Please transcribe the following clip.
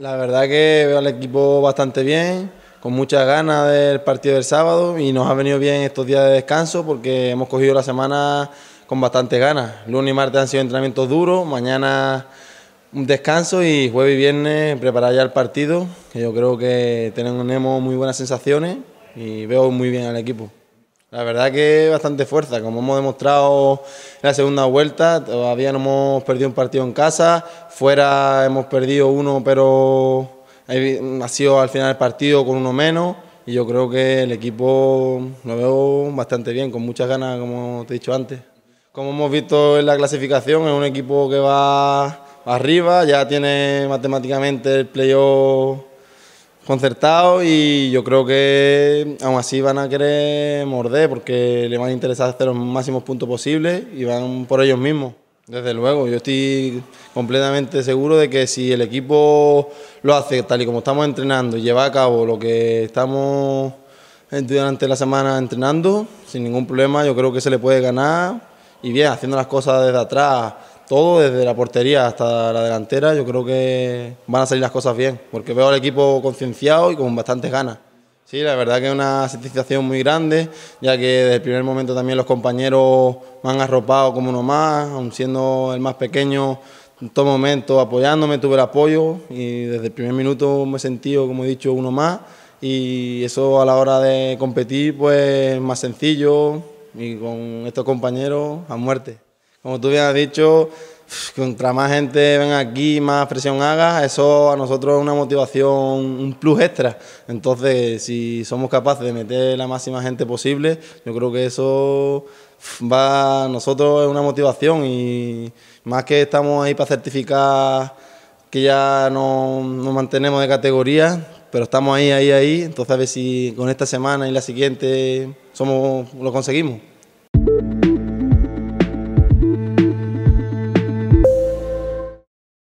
La verdad que veo al equipo bastante bien, con muchas ganas del partido del sábado y nos ha venido bien estos días de descanso porque hemos cogido la semana con bastante ganas. Lunes y martes han sido entrenamientos duros, mañana un descanso y jueves y viernes preparar ya el partido, que yo creo que tenemos muy buenas sensaciones y veo muy bien al equipo. La verdad que bastante fuerza, como hemos demostrado en la segunda vuelta, todavía no hemos perdido un partido en casa, fuera hemos perdido uno, pero ha sido al final el partido con uno menos y yo creo que el equipo lo veo bastante bien, con muchas ganas, como te he dicho antes. Como hemos visto en la clasificación, es un equipo que va arriba, ya tiene matemáticamente el playoff concertado y yo creo que aún así van a querer morder porque le van a interesar hacer los máximos puntos posibles y van por ellos mismos. Desde luego, yo estoy completamente seguro de que si el equipo lo hace tal y como estamos entrenando y lleva a cabo lo que estamos eh, durante la semana entrenando, sin ningún problema, yo creo que se le puede ganar y bien, haciendo las cosas desde atrás todo, desde la portería hasta la delantera, yo creo que van a salir las cosas bien, porque veo al equipo concienciado y con bastantes ganas. Sí, la verdad que es una satisfacción muy grande, ya que desde el primer momento también los compañeros me han arropado como uno más, aun siendo el más pequeño, en todo momento apoyándome, tuve el apoyo y desde el primer minuto me he sentido, como he dicho, uno más y eso a la hora de competir pues más sencillo y con estos compañeros a muerte. Como tú has dicho, contra más gente venga aquí, más presión haga, eso a nosotros es una motivación, un plus extra. Entonces, si somos capaces de meter la máxima gente posible, yo creo que eso va a nosotros es una motivación y más que estamos ahí para certificar que ya nos mantenemos de categoría, pero estamos ahí, ahí, ahí. Entonces, a ver si con esta semana y la siguiente somos, lo conseguimos.